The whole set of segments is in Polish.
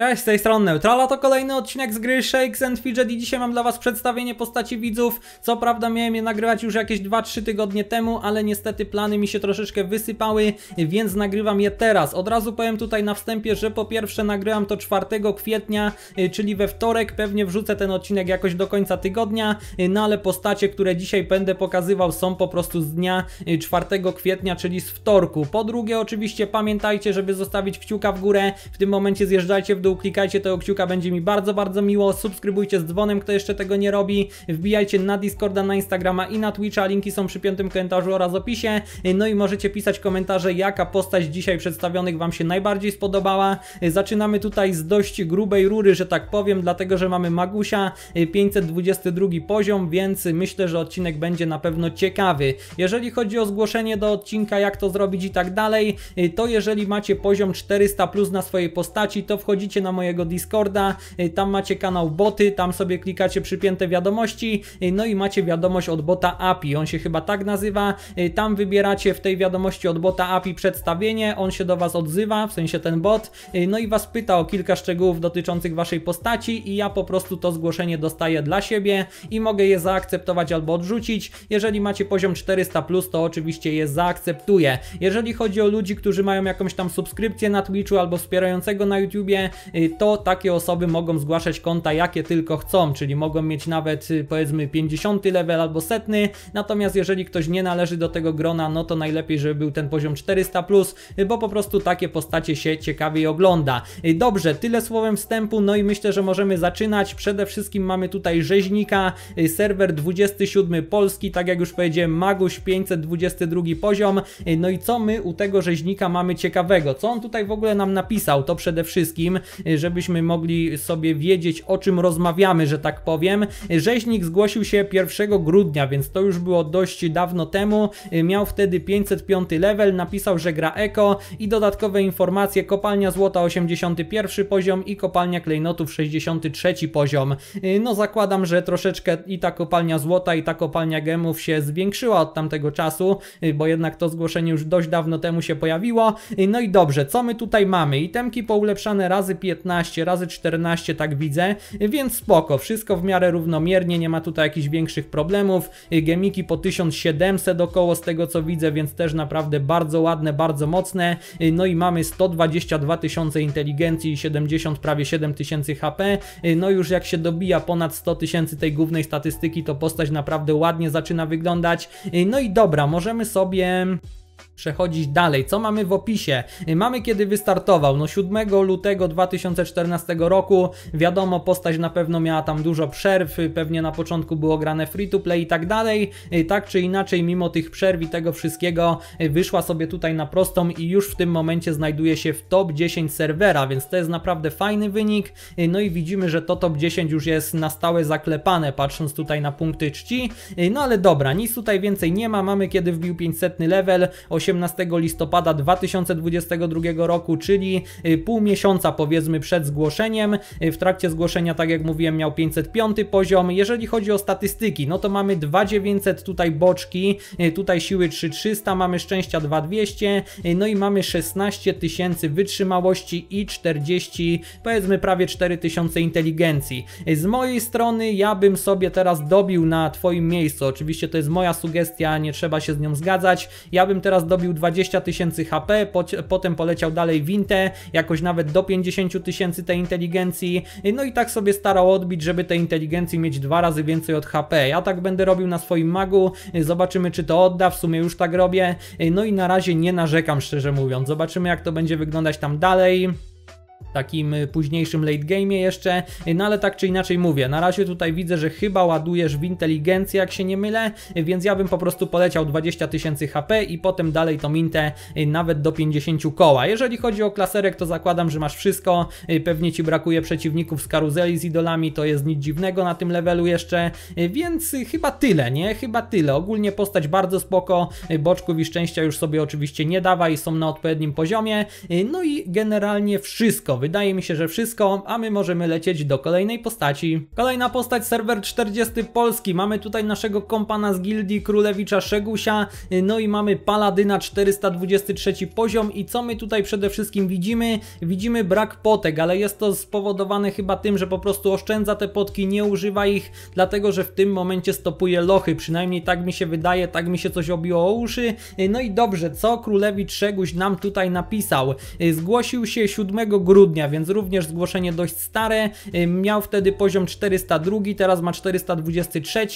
Cześć, z tej strony Neutrala, to kolejny odcinek z gry Shakes and Fidget i dzisiaj mam dla was przedstawienie postaci widzów. Co prawda miałem je nagrywać już jakieś 2-3 tygodnie temu, ale niestety plany mi się troszeczkę wysypały, więc nagrywam je teraz. Od razu powiem tutaj na wstępie, że po pierwsze nagrywam to 4 kwietnia, y, czyli we wtorek. Pewnie wrzucę ten odcinek jakoś do końca tygodnia, y, no ale postacie, które dzisiaj będę pokazywał są po prostu z dnia 4 y, kwietnia, czyli z wtorku. Po drugie oczywiście pamiętajcie, żeby zostawić kciuka w górę. W tym momencie zjeżdżajcie w dół dół, klikajcie tego kciuka, będzie mi bardzo, bardzo miło. Subskrybujcie z dzwonem, kto jeszcze tego nie robi. Wbijajcie na Discorda, na Instagrama i na Twitcha, linki są przy piątym komentarzu oraz opisie. No i możecie pisać komentarze, jaka postać dzisiaj przedstawionych Wam się najbardziej spodobała. Zaczynamy tutaj z dość grubej rury, że tak powiem, dlatego, że mamy Magusia, 522 y, poziom, więc myślę, że odcinek będzie na pewno ciekawy. Jeżeli chodzi o zgłoszenie do odcinka, jak to zrobić i tak dalej, y, to jeżeli macie poziom 400 plus na swojej postaci, to wchodzicie na mojego Discorda, y, tam macie kanał boty, tam sobie klikacie przypięte wiadomości, y, no i macie wiadomość od bota API, on się chyba tak nazywa, y, tam wybieracie w tej wiadomości od bota API przedstawienie, on się do Was odzywa, w sensie ten bot, no i Was pyta o kilka szczegółów dotyczących Waszej postaci i ja po prostu to zgłoszenie dostaję dla siebie i mogę je zaakceptować albo odrzucić, jeżeli macie poziom 400+, plus, to oczywiście je zaakceptuję. Jeżeli chodzi o ludzi, którzy mają jakąś tam subskrypcję na Twitchu albo wspierającego na YouTubie, Y, to takie osoby mogą zgłaszać konta jakie tylko chcą, czyli mogą mieć nawet y, powiedzmy 50 level albo setny, natomiast jeżeli ktoś nie należy do tego grona, no to najlepiej, żeby był ten poziom 400+, plus, y, bo po prostu takie postacie się ciekawiej ogląda. Dobrze, tyle słowem wstępu, no i myślę, że możemy zaczynać. Przede wszystkim mamy tutaj rzeźnika, serwer 27 polski, tak jak już powiedziałem, Maguś 522 poziom. No i co my u tego rzeźnika mamy ciekawego? Co on tutaj w ogóle nam napisał? To przede wszystkim żebyśmy mogli sobie wiedzieć o czym rozmawiamy, że tak powiem. Rzeźnik zgłosił się 1 grudnia, więc to już było dość dawno temu. Miał wtedy 505 level, napisał, że gra Eko i dodatkowe informacje kopalnia złota 81 poziom i kopalnia klejnotów 63 poziom. No zakładam, że troszeczkę i ta kopalnia złota i ta kopalnia gemów się zwiększyła od tamtego czasu, bo jednak to zgłoszenie już dość dawno temu się pojawiło. No i dobrze, co my tutaj mamy? Itemki poulepszane razy 5 15 razy 14, tak widzę, więc spoko, wszystko w miarę równomiernie, nie ma tutaj jakichś większych problemów. Gemiki po 1700 około z tego co widzę, więc też naprawdę bardzo ładne, bardzo mocne. No i mamy 122 tysiące inteligencji i 70, prawie 7 tysięcy HP. No już jak się dobija ponad 100 tysięcy tej głównej statystyki, to postać naprawdę ładnie zaczyna wyglądać. No i dobra, możemy sobie przechodzić dalej. Co mamy w opisie? Mamy kiedy wystartował. No 7 lutego 2014 roku. Wiadomo, postać na pewno miała tam dużo przerw, pewnie na początku było grane free to play i tak dalej. Tak czy inaczej, mimo tych przerw i tego wszystkiego, wyszła sobie tutaj na prostą i już w tym momencie znajduje się w top 10 serwera, więc to jest naprawdę fajny wynik. No i widzimy, że to top 10 już jest na stałe zaklepane, patrząc tutaj na punkty czci. No ale dobra, nic tutaj więcej nie ma. Mamy kiedy wbił 500 level, 8 18 listopada 2022 roku, czyli y, pół miesiąca powiedzmy przed zgłoszeniem. Y, w trakcie zgłoszenia, tak jak mówiłem, miał 505 poziom. Jeżeli chodzi o statystyki, no to mamy 2900 tutaj boczki, y, tutaj siły 3300, mamy szczęścia 2200, no i mamy 16 tysięcy wytrzymałości i 40, powiedzmy prawie 4000 inteligencji. Z mojej strony ja bym sobie teraz dobił na Twoim miejscu, oczywiście to jest moja sugestia, nie trzeba się z nią zgadzać, ja bym teraz dobił zrobił 20 tysięcy HP, po, potem poleciał dalej winte, jakoś nawet do 50 tysięcy tej inteligencji, no i tak sobie starał odbić, żeby tej inteligencji mieć dwa razy więcej od HP. Ja tak będę robił na swoim magu, zobaczymy czy to odda, w sumie już tak robię, no i na razie nie narzekam szczerze mówiąc, zobaczymy jak to będzie wyglądać tam dalej takim y, późniejszym late game'ie jeszcze, y, no ale tak czy inaczej mówię, na razie tutaj widzę, że chyba ładujesz w inteligencję, jak się nie mylę, y, więc ja bym po prostu poleciał 20 tysięcy HP i potem dalej to mintę nawet do 50 koła. Jeżeli chodzi o klaserek, to zakładam, że masz wszystko, pewnie Ci brakuje przeciwników z karuzeli z idolami, to jest nic dziwnego na tym levelu jeszcze, więc chyba tyle, nie? Chyba tyle. Ogólnie postać bardzo spoko, boczków i szczęścia już sobie oczywiście nie dawa i są na odpowiednim poziomie, no i generalnie wszystko Wydaje mi się, że wszystko, a my możemy lecieć do kolejnej postaci. Kolejna postać, serwer 40 Polski. Mamy tutaj naszego kompana z gildii Królewicza Szegusia, no i mamy Paladyna 423 poziom i co my tutaj przede wszystkim widzimy? Widzimy brak potek, ale jest to spowodowane chyba tym, że po prostu oszczędza te potki, nie używa ich, dlatego że w tym momencie stopuje lochy, przynajmniej tak mi się wydaje, tak mi się coś obiło o uszy. No i dobrze, co Królewicz Szeguś nam tutaj napisał? Zgłosił się 7 grudnia grudnia, więc również zgłoszenie dość stare. Y, miał wtedy poziom 402, teraz ma 423.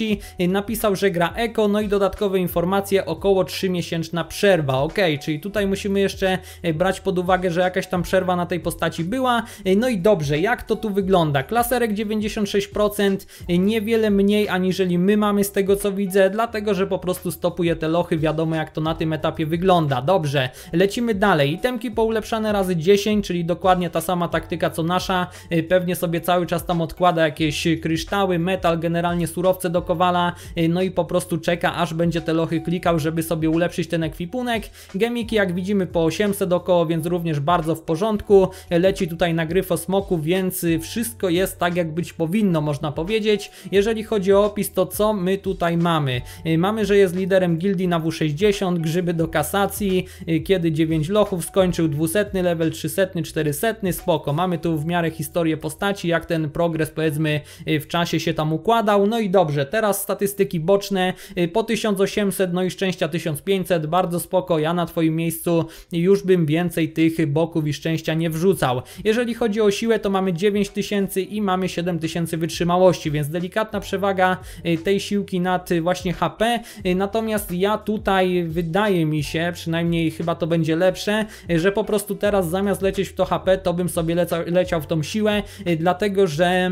Y, napisał, że gra Eko, no i dodatkowe informacje około 3-miesięczna przerwa. Ok, czyli tutaj musimy jeszcze y, brać pod uwagę, że jakaś tam przerwa na tej postaci była. No i dobrze, jak to tu wygląda? Klaserek 96%, niewiele mniej aniżeli my mamy z tego co widzę, dlatego że po prostu stopuje te lochy, wiadomo jak to na tym etapie wygląda. Dobrze, lecimy dalej. Itemki poulepszane razy 10, czyli dokładnie ta sama taktyka co nasza, y, pewnie sobie cały czas tam odkłada jakieś kryształy, metal, generalnie surowce do kowala, y, no i po prostu czeka aż będzie te lochy klikał, żeby sobie ulepszyć ten ekwipunek. Gemiki jak widzimy po 800 około, więc również bardzo w porządku, leci tutaj na gryfo smoku, więc y, wszystko jest tak jak być powinno można powiedzieć. Jeżeli chodzi o opis, to co my tutaj mamy? Mamy, że jest liderem gildii na W60, grzyby do kasacji, kiedy 9 lochów skończył 200, level 300, 400, kompletny spoko. Mamy tu w miarę historię postaci, jak ten progres powiedzmy y, w czasie się tam układał. No i dobrze, teraz statystyki boczne y, po 1800, no i szczęścia 1500, bardzo spoko. Ja na Twoim miejscu już bym więcej tych boków i szczęścia nie wrzucał. Jeżeli chodzi o siłę, to mamy 9000 i mamy 7000 wytrzymałości, więc delikatna przewaga y, tej siłki nad właśnie HP. Natomiast ja tutaj wydaje mi się, przynajmniej chyba to będzie lepsze, że po prostu teraz zamiast lecieć w to HP, to bym sobie leca, leciał w tą siłę, y, dlatego że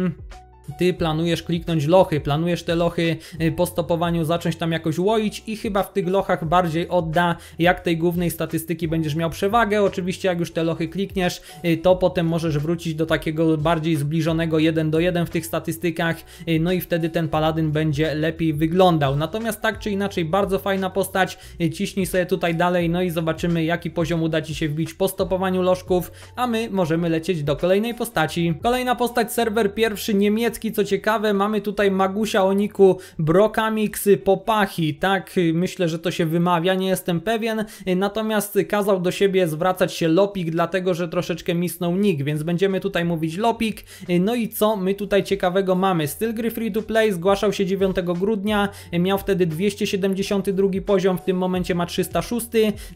ty planujesz kliknąć lochy, planujesz te lochy y, po stopowaniu zacząć tam jakoś łoić i chyba w tych lochach bardziej odda, jak tej głównej statystyki będziesz miał przewagę. Oczywiście jak już te lochy klikniesz, y, to potem możesz wrócić do takiego bardziej zbliżonego 1 do 1 w tych statystykach, y, no i wtedy ten paladyn będzie lepiej wyglądał. Natomiast tak czy inaczej bardzo fajna postać, ciśnij sobie tutaj dalej, no i zobaczymy jaki poziom uda Ci się wbić po stopowaniu lożków, a my możemy lecieć do kolejnej postaci. Kolejna postać serwer pierwszy niemiecki, co ciekawe, mamy tutaj Magusia o niku Brokamix Popachi, tak myślę, że to się wymawia, nie jestem pewien, natomiast kazał do siebie zwracać się Lopik, dlatego, że troszeczkę misnął nick, więc będziemy tutaj mówić Lopik, no i co my tutaj ciekawego mamy? Styl gry free to play, zgłaszał się 9 grudnia, miał wtedy 272 poziom, w tym momencie ma 306,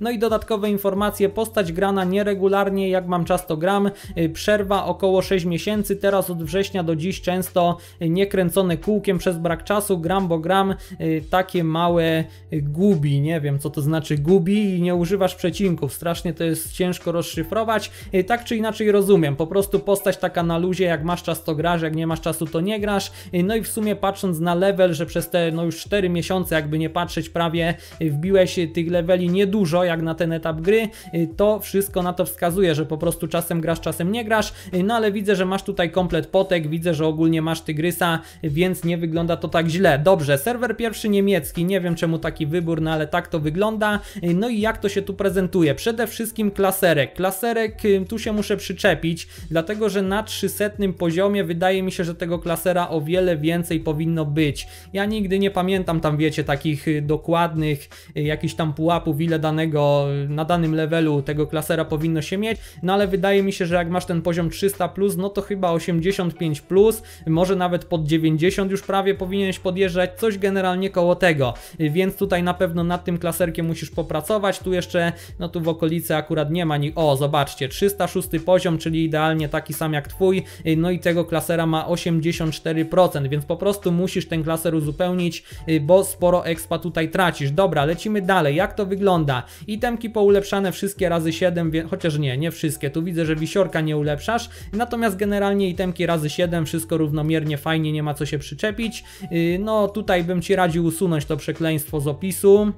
no i dodatkowe informacje, postać grana nieregularnie, jak mam czas to gram, przerwa około 6 miesięcy, teraz od września do dziś często jest to niekręcone kółkiem przez brak czasu, gram bo gram, y, takie małe gubi, nie wiem co to znaczy gubi i nie używasz przecinków, strasznie to jest ciężko rozszyfrować, y, tak czy inaczej rozumiem, po prostu postać taka na luzie, jak masz czas to grasz, jak nie masz czasu to nie grasz, y, no i w sumie patrząc na level, że przez te no już 4 miesiące jakby nie patrzeć prawie wbiłeś tych leveli niedużo jak na ten etap gry, to wszystko na to wskazuje, że po prostu czasem grasz, czasem nie grasz, no ale widzę, że masz tutaj komplet potek, widzę, że ogólnie nie masz Tygrysa, więc nie wygląda to tak źle. Dobrze, serwer pierwszy niemiecki, nie wiem czemu taki wybór, no ale tak to wygląda. No i jak to się tu prezentuje? Przede wszystkim klaserek. Klaserek y, tu się muszę przyczepić, dlatego że na 300 poziomie wydaje mi się, że tego klasera o wiele więcej powinno być. Ja nigdy nie pamiętam tam, wiecie, takich y, dokładnych y, jakichś tam pułapów, ile danego na danym levelu tego klasera powinno się mieć, no ale wydaje mi się, że jak masz ten poziom 300+, plus, no to chyba 85+, plus, może nawet pod 90 już prawie powinieneś podjeżdżać, coś generalnie koło tego, więc tutaj na pewno nad tym klaserkiem musisz popracować, tu jeszcze, no tu w okolicy akurat nie ma, ni o zobaczcie, 306 poziom, czyli idealnie taki sam jak Twój, no i tego klasera ma 84%, więc po prostu musisz ten klaser uzupełnić, y, bo sporo expa tutaj tracisz. Dobra, lecimy dalej, jak to wygląda? Itemki poulepszane wszystkie razy 7, chociaż nie, nie wszystkie, tu widzę, że wisiorka nie ulepszasz, natomiast generalnie itemki razy 7, wszystko równo równomiernie, fajnie, nie ma co się przyczepić. Y, no tutaj bym Ci radził usunąć to przekleństwo z opisu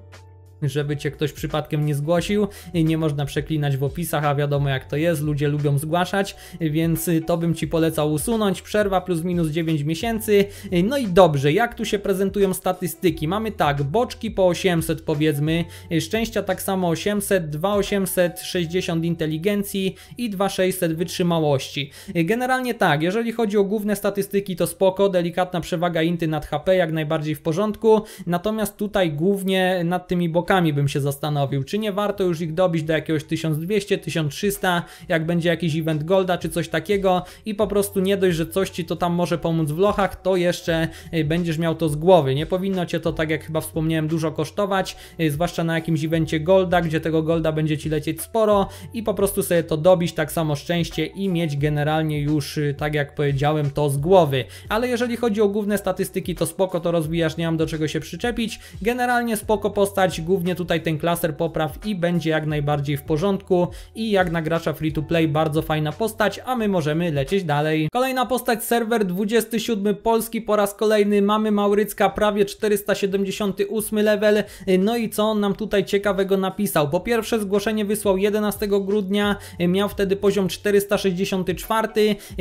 żeby cię ktoś przypadkiem nie zgłosił. Nie można przeklinać w opisach, a wiadomo jak to jest, ludzie lubią zgłaszać, więc y, to bym ci polecał usunąć. Przerwa plus minus 9 miesięcy. Y, no i dobrze, jak tu się prezentują statystyki? Mamy tak, boczki po 800 powiedzmy, y, szczęścia tak samo 800, 2860 inteligencji i 2600 wytrzymałości. Generalnie tak, jeżeli chodzi o główne statystyki to spoko, delikatna przewaga inty nad HP jak najbardziej w porządku, natomiast tutaj głównie nad tymi bokami bym się zastanowił, czy nie warto już ich dobić do jakiegoś 1200, 1300, jak będzie jakiś event golda czy coś takiego i po prostu nie dość, że coś Ci to tam może pomóc w lochach, to jeszcze y, będziesz miał to z głowy. Nie powinno Cię to, tak jak chyba wspomniałem, dużo kosztować, y, zwłaszcza na jakimś evencie golda, gdzie tego golda będzie Ci lecieć sporo i po prostu sobie to dobić tak samo szczęście i mieć generalnie już, y, tak jak powiedziałem, to z głowy. Ale jeżeli chodzi o główne statystyki, to spoko to rozwijasz, nie mam do czego się przyczepić. Generalnie spoko postać, głównie głównie tutaj ten klaser popraw i będzie jak najbardziej w porządku i jak na gracza free to play bardzo fajna postać, a my możemy lecieć dalej. Kolejna postać serwer 27 Polski po raz kolejny mamy Maurycka prawie 478 level, no i co on nam tutaj ciekawego napisał? Po pierwsze zgłoszenie wysłał 11 grudnia, miał wtedy poziom 464,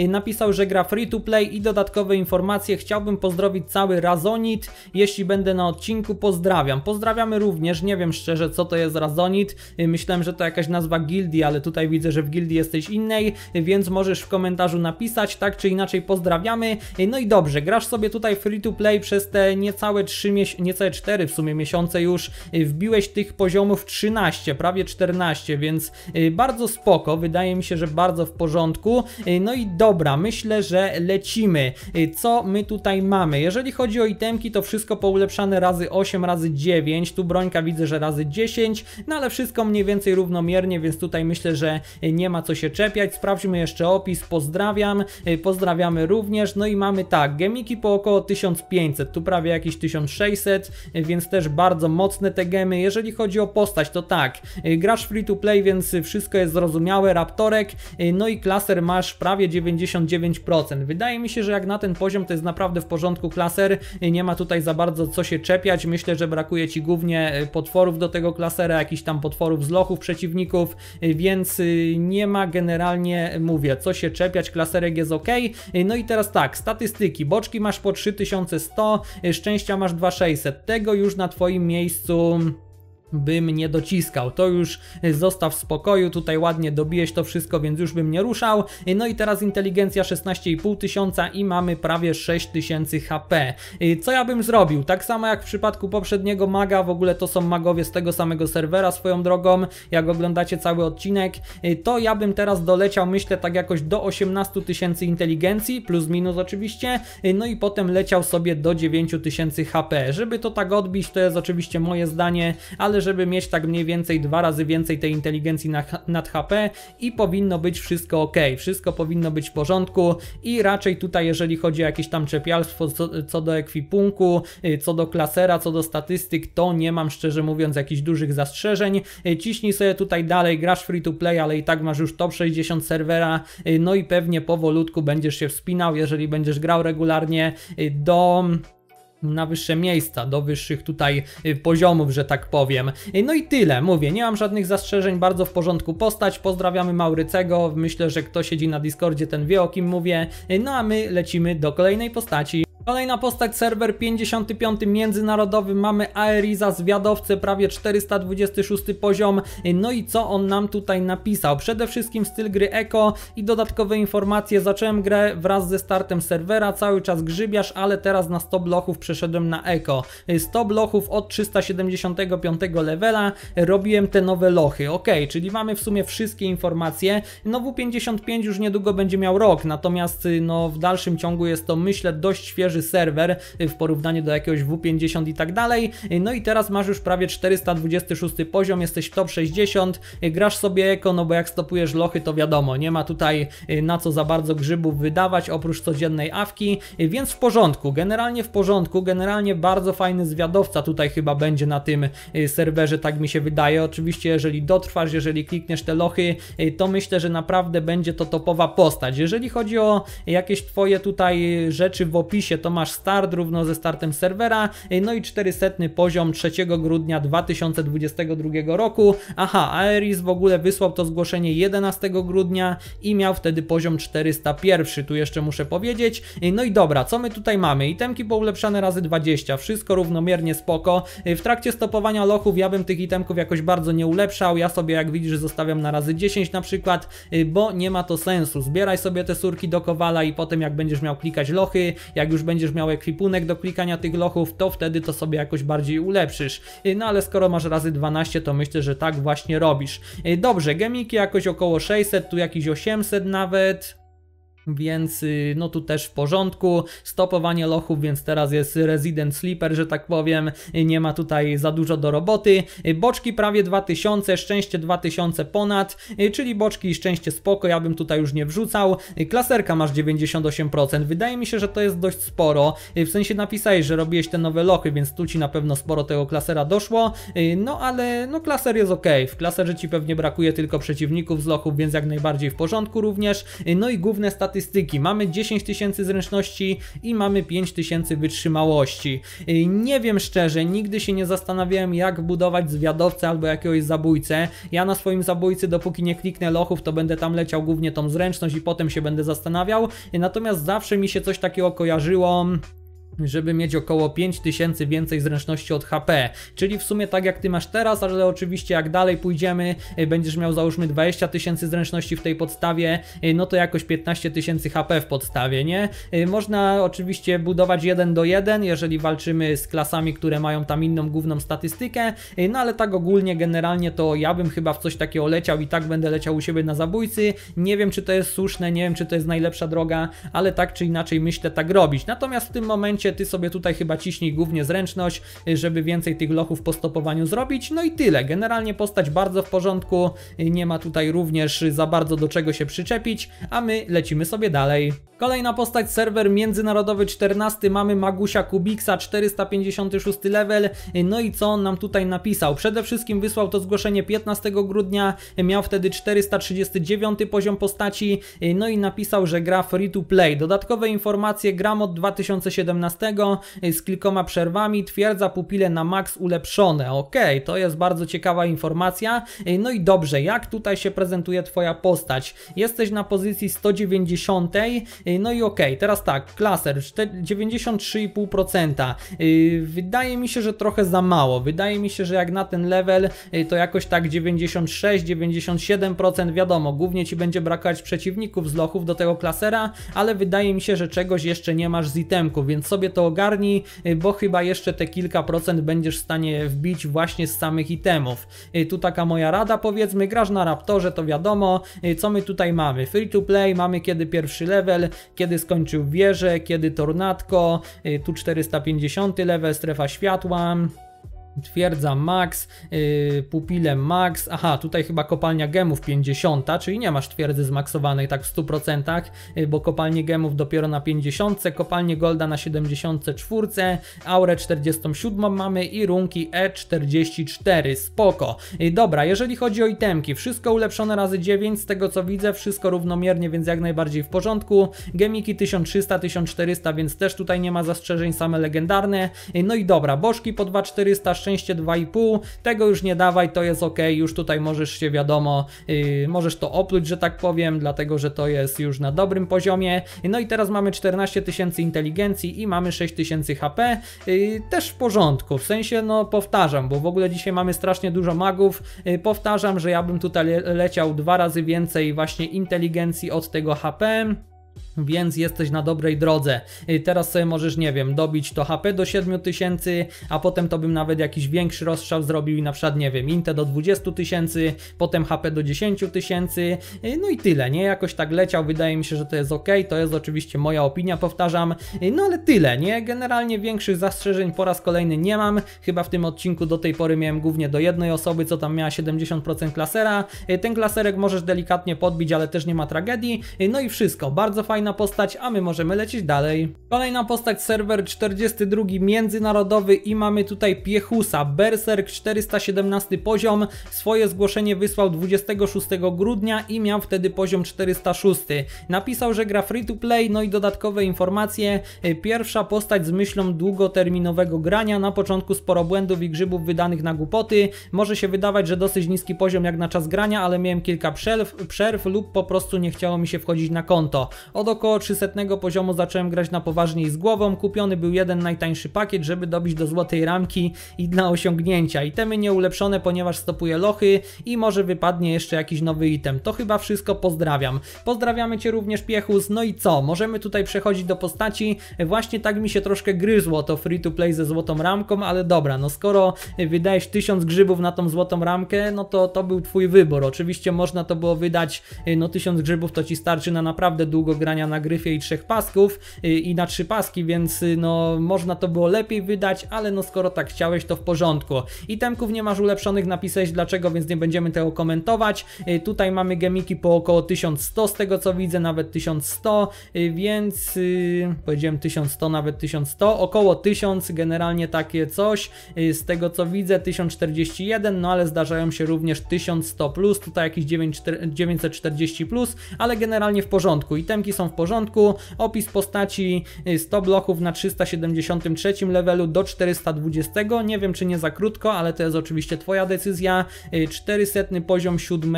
napisał, że gra free to play i dodatkowe informacje, chciałbym pozdrowić cały Razonit, jeśli będę na odcinku pozdrawiam. Pozdrawiamy również nie wiem szczerze, co to jest Razonit. Y, myślałem, że to jakaś nazwa gildii, ale tutaj widzę, że w gildii jesteś innej, y, więc możesz w komentarzu napisać. Tak czy inaczej pozdrawiamy. Y, no i dobrze, grasz sobie tutaj free to play przez te niecałe 3 niecałe 4 w sumie miesiące już. Wbiłeś tych poziomów 13, prawie 14, więc bardzo spoko. Wydaje mi się, że bardzo w porządku. No i dobra, myślę, że lecimy. Co my tutaj mamy? Jeżeli chodzi o itemki, to wszystko poulepszane razy 8, razy 9. Tu brońka widzę widzę, że razy 10, no ale wszystko mniej więcej równomiernie, więc tutaj myślę, że nie ma co się czepiać. Sprawdźmy jeszcze opis, pozdrawiam, y, pozdrawiamy również. No i mamy tak, gemiki po około 1500, tu prawie jakieś 1600, y, więc też bardzo mocne te gemy. Jeżeli chodzi o postać, to tak, y, grasz free to play, więc wszystko jest zrozumiałe, raptorek, no i klaser masz prawie 99%. Wydaje mi się, że jak na ten poziom to jest naprawdę w porządku klaser, nie ma tutaj za bardzo co się czepiać, myślę, że brakuje Ci głównie pod potworów do tego klasera, jakichś tam potworów z lochów przeciwników, y, więc y, nie ma generalnie, mówię, co się czepiać, klaserek jest ok. No i teraz tak, statystyki, boczki masz po 3100, y, szczęścia masz 2600, tego już na Twoim miejscu bym nie dociskał. To już zostaw w spokoju, tutaj ładnie dobijeś to wszystko, więc już bym nie ruszał. No i teraz inteligencja 16,5 tysiąca i mamy prawie 6 tysięcy HP. Y, co ja bym zrobił? Tak samo jak w przypadku poprzedniego maga, w ogóle to są magowie z tego samego serwera swoją drogą, jak oglądacie cały odcinek, y, to ja bym teraz doleciał myślę tak jakoś do 18 tysięcy inteligencji, plus minus oczywiście, y, no i potem leciał sobie do 9 tysięcy HP. Żeby to tak odbić, to jest oczywiście moje zdanie, ale ale żeby mieć tak mniej więcej dwa razy więcej tej inteligencji na, nad HP i powinno być wszystko ok, wszystko powinno być w porządku i raczej tutaj jeżeli chodzi o jakieś tam czepialstwo co, co do ekwipunku, y, co do klasera, co do statystyk, to nie mam szczerze mówiąc jakichś dużych zastrzeżeń. Y, ciśnij sobie tutaj dalej, grasz free to play, ale i tak masz już top 60 serwera, y, no i pewnie powolutku będziesz się wspinał, jeżeli będziesz grał regularnie do na wyższe miejsca, do wyższych tutaj y, poziomów, że tak powiem. No i tyle, mówię, nie mam żadnych zastrzeżeń, bardzo w porządku postać, pozdrawiamy Maurycego, myślę, że kto siedzi na Discordzie, ten wie o kim mówię, y, no a my lecimy do kolejnej postaci. Kolejna postać, serwer 55 międzynarodowy, mamy Aeriza, zwiadowcę, prawie 426 poziom. No i co on nam tutaj napisał? Przede wszystkim styl gry Eko i dodatkowe informacje. Zacząłem grę wraz ze startem serwera, cały czas grzybiasz, ale teraz na 100 blochów przeszedłem na Eko. 100 blochów od 375 levela robiłem te nowe lochy. Ok, czyli mamy w sumie wszystkie informacje. No W55 już niedługo będzie miał rok, natomiast no w dalszym ciągu jest to myślę dość świeży serwer w porównaniu do jakiegoś W50 i tak dalej. No i teraz masz już prawie 426 poziom, jesteś w top 60, grasz sobie eko, no bo jak stopujesz lochy to wiadomo, nie ma tutaj y, na co za bardzo grzybów wydawać oprócz codziennej awki, y, więc w porządku, generalnie w porządku, generalnie bardzo fajny zwiadowca tutaj chyba będzie na tym y, serwerze, tak mi się wydaje. Oczywiście jeżeli dotrwasz, jeżeli klikniesz te lochy, to myślę, że naprawdę będzie to topowa postać. Jeżeli chodzi o jakieś Twoje tutaj rzeczy w opisie, to masz start równo ze startem serwera, no i 400 poziom 3 grudnia 2022 roku. Aha, Aeris w ogóle wysłał to zgłoszenie 11 grudnia i miał wtedy poziom 401, tu jeszcze muszę powiedzieć. No i dobra, co my tutaj mamy? Itemki poulepszane razy 20, wszystko równomiernie spoko. W trakcie stopowania lochów ja bym tych itemków jakoś bardzo nie ulepszał, ja sobie jak widzisz zostawiam na razy 10 na przykład, bo nie ma to sensu. Zbieraj sobie te surki do kowala i potem jak będziesz miał klikać lochy, jak już będziesz będziesz miał ekwipunek do klikania tych lochów, to wtedy to sobie jakoś bardziej ulepszysz. Y, no ale skoro masz razy 12, to myślę, że tak właśnie robisz. Y, dobrze, gemiki jakoś około 600, tu jakiś 800 nawet więc y, no tu też w porządku. Stopowanie lochów, więc teraz jest Resident Sleeper, że tak powiem. Nie ma tutaj za dużo do roboty. Y, boczki prawie 2000, szczęście 2000 ponad, y, czyli boczki i szczęście spoko, ja bym tutaj już nie wrzucał. Klaserka masz 98%, wydaje mi się, że to jest dość sporo. W sensie napisałeś, że robiłeś te nowe lochy, więc tu ci na pewno sporo tego klasera doszło. No ale no klaser jest ok. W klaserze ci pewnie brakuje tylko przeciwników z lochów, więc jak najbardziej w porządku również. No i główne statystyki statystyki. Mamy 10 tysięcy zręczności i mamy 5 tysięcy wytrzymałości. Y, nie wiem szczerze, nigdy się nie zastanawiałem jak budować zwiadowcę albo jakiegoś zabójcę. Ja na swoim zabójcy dopóki nie kliknę lochów to będę tam leciał głównie tą zręczność i potem się będę zastanawiał. Y, natomiast zawsze mi się coś takiego kojarzyło żeby mieć około 5000 więcej zręczności od HP, czyli w sumie tak jak ty masz teraz, ale oczywiście jak dalej pójdziemy, e, będziesz miał załóżmy 20 tysięcy zręczności w tej podstawie, e, no to jakoś 15 tysięcy HP w podstawie, nie? E, można oczywiście budować 1 do 1, jeżeli walczymy z klasami, które mają tam inną główną statystykę, no ale tak ogólnie, generalnie to ja bym chyba w coś takiego leciał i tak będę leciał u siebie na zabójcy, nie wiem czy to jest słuszne, nie wiem czy to jest najlepsza droga, ale tak czy inaczej myślę tak robić, natomiast w tym momencie ty sobie tutaj chyba ciśnij głównie zręczność, żeby więcej tych lochów po stopowaniu zrobić. No i tyle. Generalnie postać bardzo w porządku, nie ma tutaj również za bardzo do czego się przyczepić, a my lecimy sobie dalej. Kolejna postać, serwer międzynarodowy 14, mamy Magusia Kubiksa, 456 level, no i co on nam tutaj napisał? Przede wszystkim wysłał to zgłoszenie 15 grudnia, miał wtedy 439 poziom postaci, no i napisał, że gra free to play. Dodatkowe informacje, gram od 2017 Y, z kilkoma przerwami twierdza pupile na maks ulepszone. Ok, to jest bardzo ciekawa informacja. Y, no i dobrze, jak tutaj się prezentuje Twoja postać? Jesteś na pozycji 190, y, no i ok, teraz tak, klaser 93,5%. Wydaje mi się, że trochę za mało. Wydaje mi się, że jak na ten level to jakoś tak 96-97% wiadomo, głównie Ci będzie brakować przeciwników z lochów do tego klasera, ale wydaje mi się, że czegoś jeszcze nie masz z itemku, więc sobie sobie to ogarnij, y, bo chyba jeszcze te kilka procent będziesz w stanie wbić właśnie z samych itemów. Y, tu taka moja rada powiedzmy, grasz na Raptorze to wiadomo, y, co my tutaj mamy. Free to play, mamy kiedy pierwszy level, kiedy skończył wieżę, kiedy tornadko, tu 450 level, strefa światła, Twierdza max, yy, pupile max, aha, tutaj chyba kopalnia gemów 50, czyli nie masz twierdzy zmaksowanej tak w 100%, yy, bo kopalnie gemów dopiero na 50, kopalnie golda na 74, aurę 47 mamy i runki E44, spoko. Yy, dobra, jeżeli chodzi o itemki, wszystko ulepszone razy 9, z tego co widzę, wszystko równomiernie, więc jak najbardziej w porządku. Gemiki 1300, 1400, więc też tutaj nie ma zastrzeżeń, same legendarne. Yy, no i dobra, bożki po 2400, szczęście 2,5, tego już nie dawaj, to jest ok, już tutaj możesz się wiadomo, yy, możesz to opluć, że tak powiem, dlatego że to jest już na dobrym poziomie. No i teraz mamy 14 tysięcy inteligencji i mamy 6000 tysięcy HP, yy, też w porządku, w sensie no powtarzam, bo w ogóle dzisiaj mamy strasznie dużo magów, yy, powtarzam, że ja bym tutaj leciał dwa razy więcej właśnie inteligencji od tego HP, więc jesteś na dobrej drodze. Teraz sobie możesz, nie wiem, dobić to HP do 7000, a potem to bym nawet jakiś większy rozstrzał zrobił i na przykład, nie wiem, Inte do 20000, tysięcy, potem HP do 10000, tysięcy, no i tyle, nie? Jakoś tak leciał, wydaje mi się, że to jest ok, to jest oczywiście moja opinia, powtarzam, no ale tyle, nie? Generalnie większych zastrzeżeń po raz kolejny nie mam, chyba w tym odcinku do tej pory miałem głównie do jednej osoby, co tam miała 70% klasera, ten klaserek możesz delikatnie podbić, ale też nie ma tragedii, no i wszystko, bardzo fajne Kolejna postać, a my możemy lecieć dalej. Kolejna postać, serwer 42 międzynarodowy i mamy tutaj Piechusa, Berserk 417 poziom. Swoje zgłoszenie wysłał 26 grudnia i miał wtedy poziom 406. Napisał, że gra free to play, no i dodatkowe informacje. Y, pierwsza postać z myślą długoterminowego grania, na początku sporo błędów i grzybów wydanych na głupoty. Może się wydawać, że dosyć niski poziom jak na czas grania, ale miałem kilka przerw, przerw lub po prostu nie chciało mi się wchodzić na konto. Od około 300 poziomu zacząłem grać na poważniej z głową. Kupiony był jeden najtańszy pakiet, żeby dobić do złotej ramki i dla osiągnięcia. Itemy nieulepszone, ponieważ stopuje lochy i może wypadnie jeszcze jakiś nowy item. To chyba wszystko, pozdrawiam. Pozdrawiamy Cię również Piechus, no i co? Możemy tutaj przechodzić do postaci. Właśnie tak mi się troszkę gryzło to free to play ze złotą ramką, ale dobra, no skoro wydajesz 1000 grzybów na tą złotą ramkę, no to to był Twój wybór. Oczywiście można to było wydać, no 1000 grzybów to Ci starczy na naprawdę długo grania na gryfie i trzech pasków y, i na trzy paski, więc y, no można to było lepiej wydać, ale no skoro tak chciałeś to w porządku. Itemków nie masz ulepszonych, napisałeś dlaczego, więc nie będziemy tego komentować. Y, tutaj mamy gemiki po około 1100 z tego co widzę, nawet 1100, więc yy, powiedziałem 1100, nawet 1100, około 1000 generalnie takie coś, z tego co widzę 1041, no ale zdarzają się również 1100+, plus, tutaj jakieś 940+, plus, ale generalnie w porządku, itemki są w porządku, opis postaci 100 y, bloków na 373 levelu do 420, nie wiem czy nie za krótko, ale to jest oczywiście Twoja decyzja, 400 y, poziom 7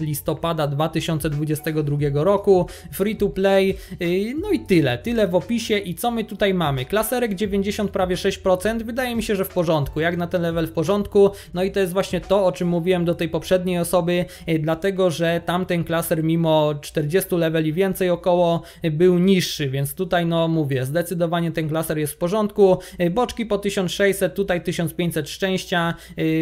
listopada 2022 roku, free to play, y, no i tyle, tyle w opisie i co my tutaj mamy? Klaserek 90 prawie 6%, wydaje mi się, że w porządku, jak na ten level w porządku, no i to jest właśnie to, o czym mówiłem do tej poprzedniej osoby, y, dlatego, że tamten klaser mimo 40 leveli więcej około y, był niższy, więc tutaj no mówię, zdecydowanie ten klaser jest w porządku, boczki po 1600, tutaj 1500 szczęścia,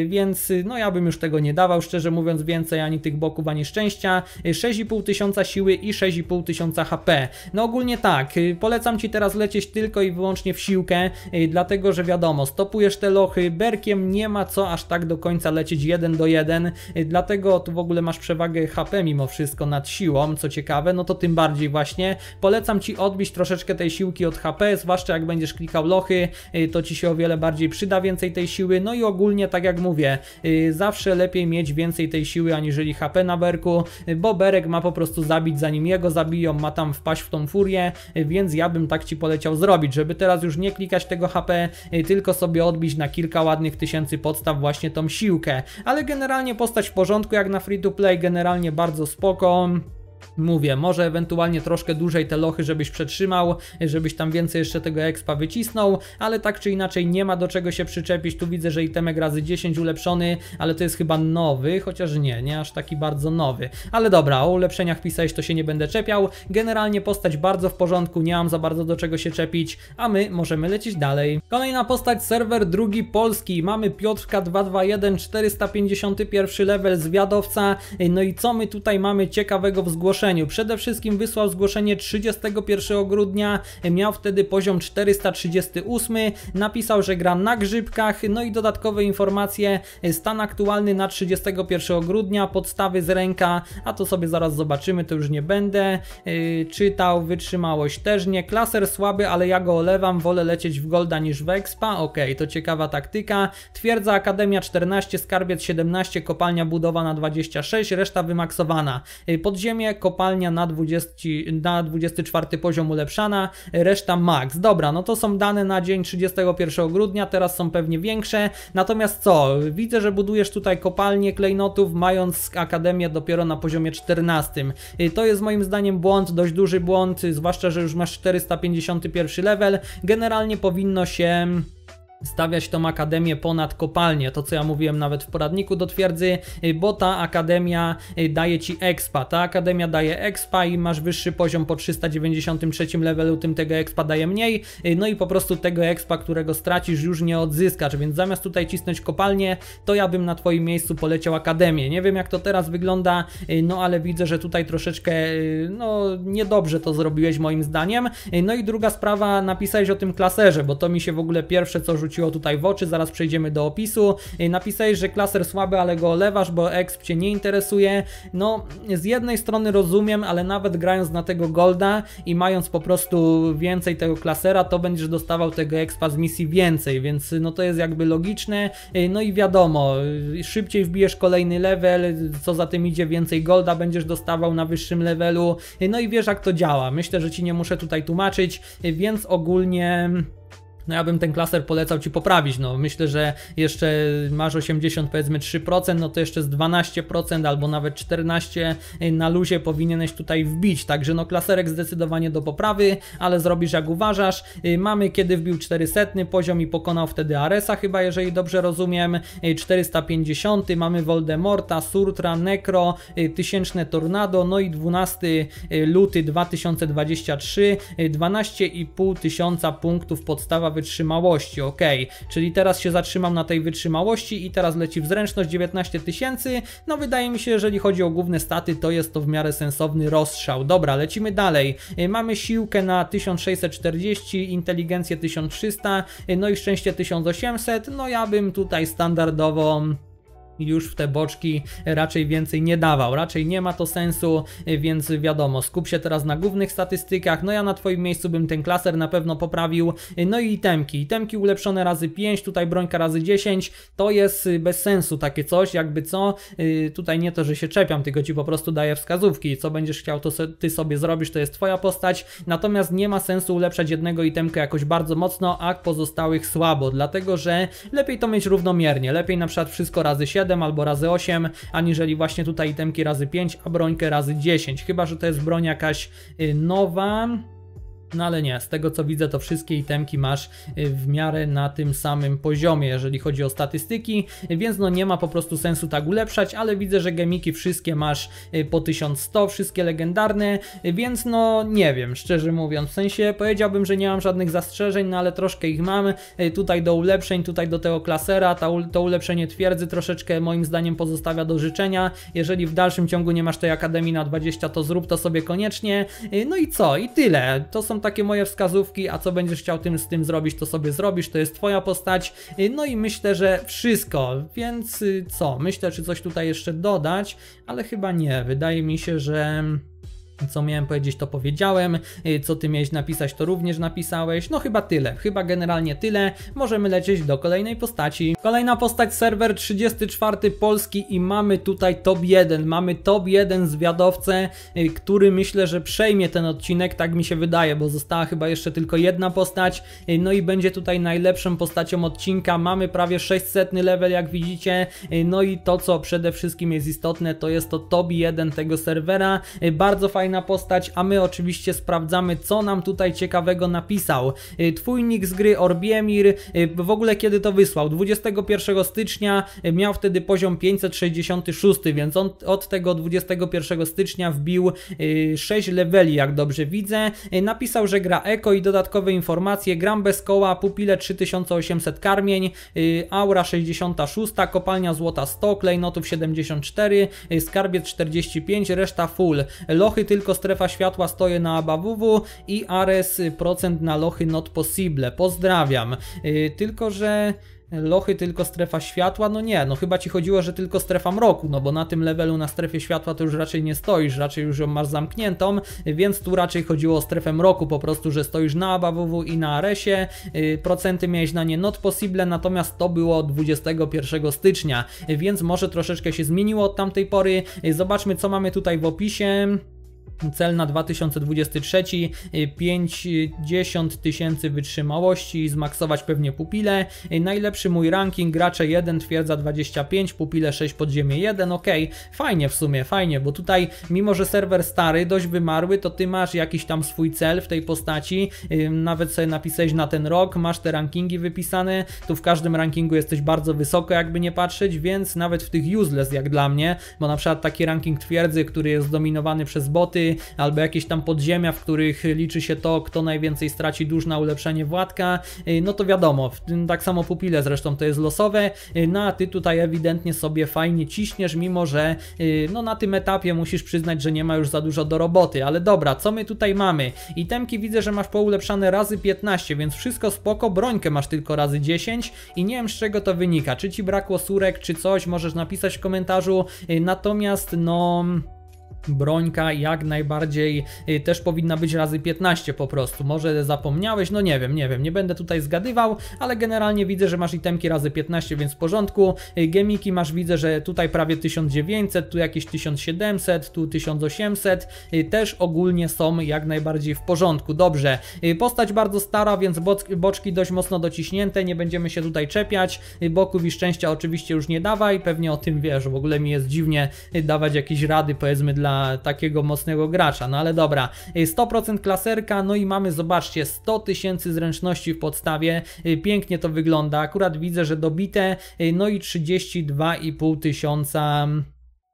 więc no ja bym już tego nie dawał, szczerze mówiąc więcej, ani tych boków blokowanie szczęścia, 6,5 y, tysiąca siły i 6,5 tysiąca HP. No ogólnie tak, y, polecam Ci teraz lecieć tylko i wyłącznie w siłkę, y, dlatego że wiadomo, stopujesz te lochy, berkiem nie ma co aż tak do końca lecieć 1 do 1, dlatego tu w ogóle masz przewagę HP mimo wszystko nad siłą, co ciekawe, no to tym bardziej właśnie polecam Ci odbić troszeczkę tej siłki od HP, zwłaszcza jak będziesz klikał lochy, to Ci się o wiele bardziej przyda więcej tej siły, no i ogólnie tak jak mówię, zawsze lepiej mieć więcej tej siły aniżeli HP na berku, bo berek ma po prostu zabić zanim jego zabiją, ma tam wpaść w tą furię, więc ja bym tak Ci poleciał zrobić, żeby teraz już nie klikać tego HP, tylko sobie odbić na kilka ładnych tysięcy podstaw właśnie tą siłkę, ale generalnie postać w porządku jak na free to play, generalnie bardzo spoko. Mówię, może ewentualnie troszkę dłużej te lochy, żebyś przetrzymał, żebyś tam więcej jeszcze tego expa wycisnął, ale tak czy inaczej nie ma do czego się przyczepić. Tu widzę, że itemek razy 10 ulepszony, ale to jest chyba nowy, chociaż nie, nie aż taki bardzo nowy. Ale dobra, o ulepszeniach pisałeś, to się nie będę czepiał. Generalnie postać bardzo w porządku, nie mam za bardzo do czego się czepić, a my możemy lecieć dalej. Kolejna postać, serwer drugi polski. Mamy Piotrka 221, 451 level, zwiadowca. No i co my tutaj mamy ciekawego wzgłoszenia? zgłoszeniu. Przede wszystkim wysłał zgłoszenie 31 grudnia, miał wtedy poziom 438, napisał, że gra na grzybkach, no i dodatkowe informacje, e, stan aktualny na 31 grudnia, podstawy z ręka, a to sobie zaraz zobaczymy, to już nie będę. Yy, czytał, wytrzymałość też nie, klaser słaby, ale ja go olewam, wolę lecieć w Golda niż w Expa, ok, to ciekawa taktyka. Twierdza Akademia 14, Skarbiec 17, Kopalnia Budowa na 26, reszta wymaksowana. E, podziemie kopalnia na, 20, na 24 poziom ulepszana, reszta max. Dobra, no to są dane na dzień 31 grudnia, teraz są pewnie większe. Natomiast co? Widzę, że budujesz tutaj kopalnię klejnotów, mając akademię dopiero na poziomie 14. Y, to jest moim zdaniem błąd, dość duży błąd, y, zwłaszcza, że już masz 451 level. Generalnie powinno się stawiać tą akademię ponad kopalnię, to co ja mówiłem nawet w poradniku do twierdzy, y, bo ta akademia y, daje ci expa, ta akademia daje expa i masz wyższy poziom po 393 levelu, tym tego expa daje mniej, y, no i po prostu tego expa, którego stracisz już nie odzyskasz, więc zamiast tutaj cisnąć kopalnię, to ja bym na twoim miejscu poleciał akademię. Nie wiem jak to teraz wygląda, no ale widzę, że tutaj troszeczkę no niedobrze to zrobiłeś moim zdaniem. No i druga sprawa, napisałeś o tym klaserze, bo to mi się w ogóle pierwsze co rzuciło rzuciło tutaj w oczy, zaraz przejdziemy do opisu. Y, napisałeś, że klaser słaby, ale go olewasz, bo exp Cię nie interesuje. No, z jednej strony rozumiem, ale nawet grając na tego golda i mając po prostu więcej tego klasera, to będziesz dostawał tego expa z misji więcej, więc y, no to jest jakby logiczne. Y, no i wiadomo, szybciej wbijesz kolejny level, co za tym idzie, więcej golda będziesz dostawał na wyższym levelu. No i wiesz jak to działa. Myślę, że Ci nie muszę tutaj tłumaczyć, więc ogólnie no ja bym ten klaser polecał Ci poprawić, no myślę, że jeszcze masz 80 powiedzmy 3%, no to jeszcze z 12% albo nawet 14% na luzie powinieneś tutaj wbić, także no klaserek zdecydowanie do poprawy, ale zrobisz jak uważasz, y, mamy kiedy wbił 400 poziom i pokonał wtedy Aresa chyba, jeżeli dobrze rozumiem, 450, y, y, mamy Voldemorta, Surtra, Necro, tysięczne Tornado, no i 12 luty 2023, 12,5 tysiąca punktów podstawa wytrzymałości, ok, czyli teraz się zatrzymam na tej wytrzymałości i teraz leci w zręczność 19 tysięcy, no wydaje mi się, jeżeli chodzi o główne staty, to jest to w miarę sensowny rozstrzał. Dobra, lecimy dalej, y, mamy siłkę na 1640, inteligencję 1300, y, no i szczęście 1800, no ja bym tutaj standardowo już w te boczki raczej więcej nie dawał. Raczej nie ma to sensu, więc wiadomo, skup się teraz na głównych statystykach. No ja na Twoim miejscu bym ten klaser na pewno poprawił. No i itemki. Itemki ulepszone razy 5, tutaj brońka razy 10. To jest bez sensu takie coś, jakby co. Y, tutaj nie to, że się czepiam, tylko Ci po prostu daję wskazówki. Co będziesz chciał, to Ty sobie zrobisz, to jest Twoja postać. Natomiast nie ma sensu ulepszać jednego itemka jakoś bardzo mocno, a pozostałych słabo, dlatego że lepiej to mieć równomiernie. Lepiej na przykład wszystko razy 7, 7 albo razy 8, aniżeli właśnie tutaj itemki razy 5, a brońkę razy 10. Chyba, że to jest broń jakaś y, nowa. No ale nie, z tego co widzę, to wszystkie itemki masz y, w miarę na tym samym poziomie, jeżeli chodzi o statystyki, więc no nie ma po prostu sensu tak ulepszać, ale widzę, że gemiki wszystkie masz y, po 1100, wszystkie legendarne, y, więc no nie wiem, szczerze mówiąc, w sensie powiedziałbym, że nie mam żadnych zastrzeżeń, no ale troszkę ich mam, tutaj do ulepszeń, tutaj do tego klasera, to ulepszenie twierdzy troszeczkę moim zdaniem pozostawia do życzenia, jeżeli w dalszym ciągu nie masz tej akademii na 20, to zrób to sobie koniecznie, no i co, i tyle, to są takie moje wskazówki, a co będziesz chciał tym z tym zrobić, to sobie zrobisz, to jest twoja postać. Y, no i myślę, że wszystko, więc y, co, myślę, czy coś tutaj jeszcze dodać, ale chyba nie. Wydaje mi się, że... Co miałem powiedzieć, to powiedziałem. Y, co ty miałeś napisać, to również napisałeś. No chyba tyle. Chyba generalnie tyle. Możemy lecieć do kolejnej postaci. Kolejna postać serwer 34 Polski i mamy tutaj top 1. Mamy top 1 zwiadowcę, y, który myślę, że przejmie ten odcinek. Tak mi się wydaje, bo została chyba jeszcze tylko jedna postać. Y, no i będzie tutaj najlepszą postacią odcinka. Mamy prawie 600 level, jak widzicie. No i to, co przede wszystkim jest istotne, to jest to top 1 tego serwera. Bardzo fajnie fajna postać, a my oczywiście sprawdzamy, co nam tutaj ciekawego napisał. Y, twój nick z gry Orbiemir, y, w ogóle kiedy to wysłał? 21 stycznia, y, miał wtedy poziom 566, więc on od tego 21 stycznia wbił 6 leveli, jak dobrze widzę. Napisał, że gra Eko i dodatkowe informacje, gram bez koła, pupile 3800 karmień, aura 66, kopalnia złota 100, klejnotów 74, skarbiec 45, reszta full. Lochy tylko tylko strefa światła stoję na ABWW i Ares procent na lochy not possible. Pozdrawiam. Yy, tylko, że lochy tylko strefa światła, no nie, no chyba ci chodziło, że tylko strefa mroku, no bo na tym levelu na strefie światła to już raczej nie stoisz, raczej już ją masz zamkniętą, więc tu raczej chodziło o strefę mroku po prostu, że stoisz na ABWW i na Aresie, yy, procenty miałeś na nie not possible, natomiast to było 21 stycznia, więc może troszeczkę się zmieniło od tamtej pory, y, zobaczmy co mamy tutaj w opisie... Cel na 2023 50 y, tysięcy wytrzymałości, zmaksować pewnie pupile. Y, najlepszy mój ranking, gracze 1, twierdza 25, pupile 6, podziemie 1. Ok, fajnie w sumie, fajnie, bo tutaj mimo, że serwer stary, dość wymarły, to ty masz jakiś tam swój cel w tej postaci. Y, nawet sobie napisałeś na ten rok, masz te rankingi wypisane, tu w każdym rankingu jesteś bardzo wysoko, jakby nie patrzeć, więc nawet w tych useless jak dla mnie, bo na przykład taki ranking twierdzy, który jest zdominowany przez boty, albo jakieś tam podziemia, w których liczy się to, kto najwięcej straci dusz na ulepszenie Władka, y, no to wiadomo, tak samo pupile zresztą to jest losowe, y, no a ty tutaj ewidentnie sobie fajnie ciśniesz, mimo że y, no na tym etapie musisz przyznać, że nie ma już za dużo do roboty, ale dobra, co my tutaj mamy? Itemki widzę, że masz poulepszane razy 15, więc wszystko spoko, brońkę masz tylko razy 10 i nie wiem z czego to wynika, czy ci brakło surek, czy coś, możesz napisać w komentarzu, natomiast no brońka jak najbardziej y, też powinna być razy 15 po prostu. Może zapomniałeś? No nie wiem, nie wiem, nie będę tutaj zgadywał, ale generalnie widzę, że masz itemki razy 15, więc w porządku. Y, gemiki masz, widzę, że tutaj prawie 1900, tu jakieś 1700, tu 1800, y, też ogólnie są jak najbardziej w porządku. Dobrze, postać bardzo stara, więc boczki dość mocno dociśnięte, nie będziemy się tutaj czepiać. Boków i szczęścia oczywiście już nie dawaj, pewnie o tym wiesz, w ogóle mi jest dziwnie dawać jakieś rady powiedzmy dla dla takiego mocnego gracza. No ale dobra, 100% y, klaserka, no i mamy, zobaczcie, 100 tysięcy zręczności w podstawie. Y, pięknie to wygląda, akurat widzę, że dobite, y, no i 32,5 tysiąca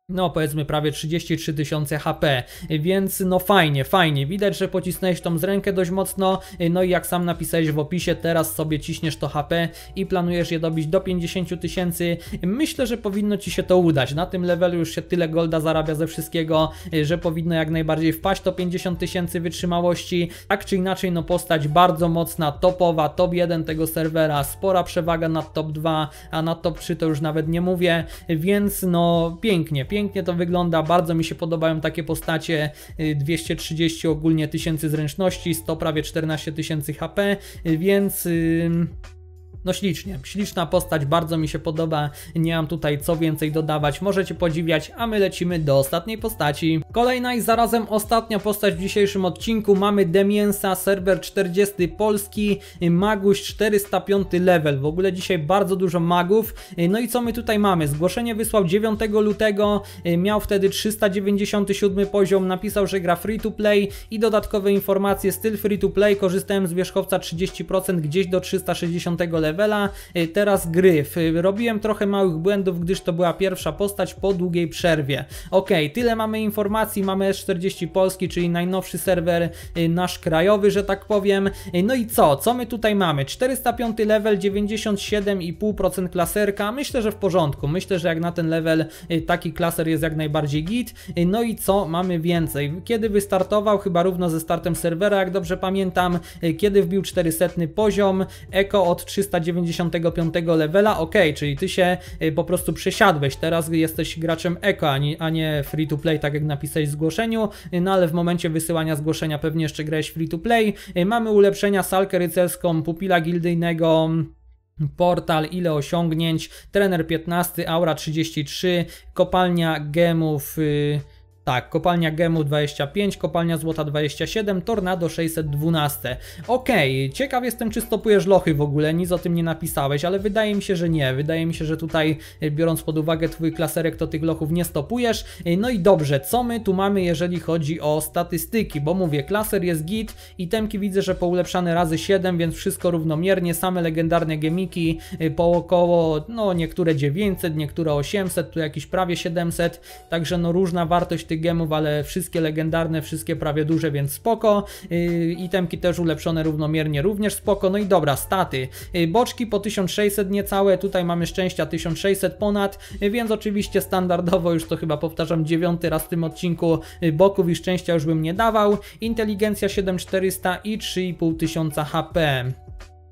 no powiedzmy prawie 33 tysiące HP, więc no fajnie, fajnie, widać, że pocisnąłeś tą z rękę dość mocno, no i jak sam napisałeś w opisie, teraz sobie ciśniesz to HP i planujesz je dobić do 50 tysięcy, myślę, że powinno Ci się to udać, na tym levelu już się tyle golda zarabia ze wszystkiego, że powinno jak najbardziej wpaść to 50 tysięcy wytrzymałości, tak czy inaczej no postać bardzo mocna, topowa, top 1 tego serwera, spora przewaga nad top 2, a nad top 3 to już nawet nie mówię, więc no pięknie, pięknie pięknie to wygląda, bardzo mi się podobają takie postacie 230 y, ogólnie tysięcy zręczności, 100 prawie 14 tysięcy HP, y, więc... No ślicznie, śliczna postać, bardzo mi się podoba, nie mam tutaj co więcej dodawać, możecie podziwiać, a my lecimy do ostatniej postaci. Kolejna i zarazem ostatnia postać w dzisiejszym odcinku, mamy Demiensa, serwer 40 Polski, Maguś 405 level, w ogóle dzisiaj bardzo dużo magów, no i co my tutaj mamy? Zgłoszenie wysłał 9 lutego, miał wtedy 397 poziom, napisał, że gra free to play i dodatkowe informacje, styl free to play, korzystałem z wierzchowca 30%, gdzieś do 360 level, levela, y, teraz gryf. Y, robiłem trochę małych błędów, gdyż to była pierwsza postać po długiej przerwie. Ok, tyle mamy informacji, mamy S40 Polski, czyli najnowszy serwer y, nasz krajowy, że tak powiem. No i co? Co my tutaj mamy? 405 level, 97,5% klaserka. Myślę, że w porządku. Myślę, że jak na ten level taki klaser jest jak najbardziej git. No i co mamy więcej? Kiedy wystartował? Chyba równo ze startem serwera, jak dobrze pamiętam. Kiedy wbił 400 poziom? Eko od 390 95 levela, ok, czyli ty się y, po prostu przesiadłeś, teraz jesteś graczem eko, a nie, free to play, tak jak napisałeś w zgłoszeniu, y, no ale w momencie wysyłania zgłoszenia pewnie jeszcze grałeś free to play. Y, mamy ulepszenia, salkę rycerską, pupila gildyjnego, Portal, ile osiągnięć, trener 15, aura 33, kopalnia gemów. Yy tak, kopalnia Gemu 25, kopalnia Złota 27, Tornado 612. Okej, okay, ciekaw jestem czy stopujesz lochy w ogóle, nic o tym nie napisałeś, ale wydaje mi się, że nie. Wydaje mi się, że tutaj e, biorąc pod uwagę twój klaserek, to tych lochów nie stopujesz. E, no i dobrze, co my tu mamy jeżeli chodzi o statystyki, bo mówię, klaser jest git, i temki widzę, że poulepszane razy 7, więc wszystko równomiernie, same legendarne gemiki e, po około, no niektóre 900, niektóre 800, tu jakieś prawie 700, także no różna wartość tych tych gemów, ale wszystkie legendarne, wszystkie prawie duże, więc spoko. Y, itemki też ulepszone równomiernie, również spoko. No i dobra, staty. Y, boczki po 1600 niecałe, tutaj mamy szczęścia 1600 ponad, y, więc oczywiście standardowo, już to chyba powtarzam dziewiąty raz w tym odcinku, boków i szczęścia już bym nie dawał. Inteligencja 7400 i 3500 HP.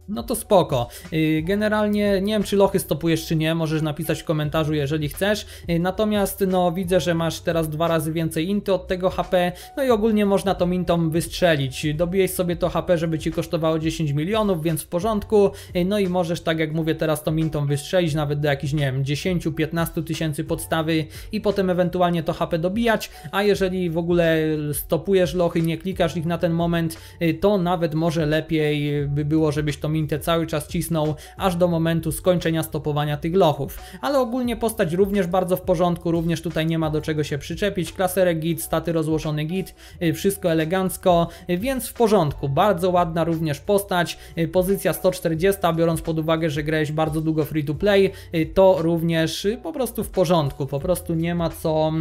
No to spoko. Y, generalnie nie wiem, czy lochy stopujesz, czy nie. Możesz napisać w komentarzu, jeżeli chcesz. Y, natomiast no widzę, że masz teraz dwa razy więcej inty od tego HP. No i ogólnie można tą intą wystrzelić. Dobijeś sobie to HP, żeby ci kosztowało 10 milionów, więc w porządku. Y, no i możesz, tak jak mówię, teraz tą intą wystrzelić nawet do jakichś, nie wiem, 10-15 tysięcy podstawy i potem ewentualnie to HP dobijać. A jeżeli w ogóle stopujesz lochy, nie klikasz ich na ten moment, to nawet może lepiej by było, żebyś to Minte cały czas cisnął, aż do momentu skończenia stopowania tych lochów. Ale ogólnie postać również bardzo w porządku, również tutaj nie ma do czego się przyczepić, klaserek git, staty rozłożony git, y, wszystko elegancko, y, więc w porządku. Bardzo ładna również postać, y, pozycja 140, biorąc pod uwagę, że grałeś bardzo długo free to play, to również po prostu w porządku, po prostu nie ma co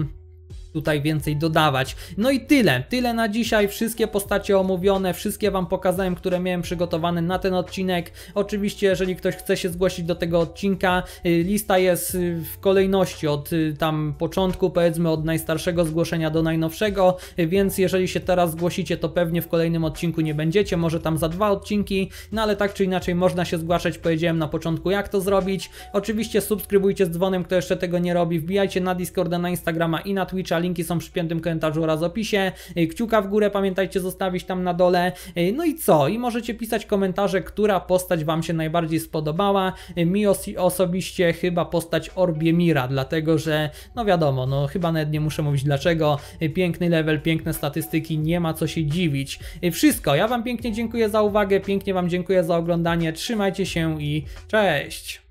tutaj więcej dodawać. No i tyle, tyle na dzisiaj, wszystkie postacie omówione, wszystkie Wam pokazałem, które miałem przygotowane na ten odcinek. Oczywiście, jeżeli ktoś chce się zgłosić do tego odcinka, y, lista jest y, w kolejności od y, tam początku, powiedzmy od najstarszego zgłoszenia do najnowszego, więc jeżeli się teraz zgłosicie, to pewnie w kolejnym odcinku nie będziecie, może tam za dwa odcinki, no ale tak czy inaczej można się zgłaszać, powiedziałem na początku jak to zrobić. Oczywiście subskrybujcie z dzwonem, kto jeszcze tego nie robi, wbijajcie na Discorda, na Instagrama i na Twitcha, linki są w piątym komentarzu oraz opisie. E, kciuka w górę pamiętajcie zostawić tam na dole. E, no i co? I możecie pisać komentarze, która postać Wam się najbardziej spodobała. E, mi osobiście chyba postać Orbiemira, dlatego że, no wiadomo, no chyba nawet nie muszę mówić dlaczego. Piękny level, piękne statystyki, nie ma co się dziwić. Wszystko, ja Wam pięknie dziękuję za uwagę, pięknie Wam dziękuję za oglądanie, trzymajcie się i cześć!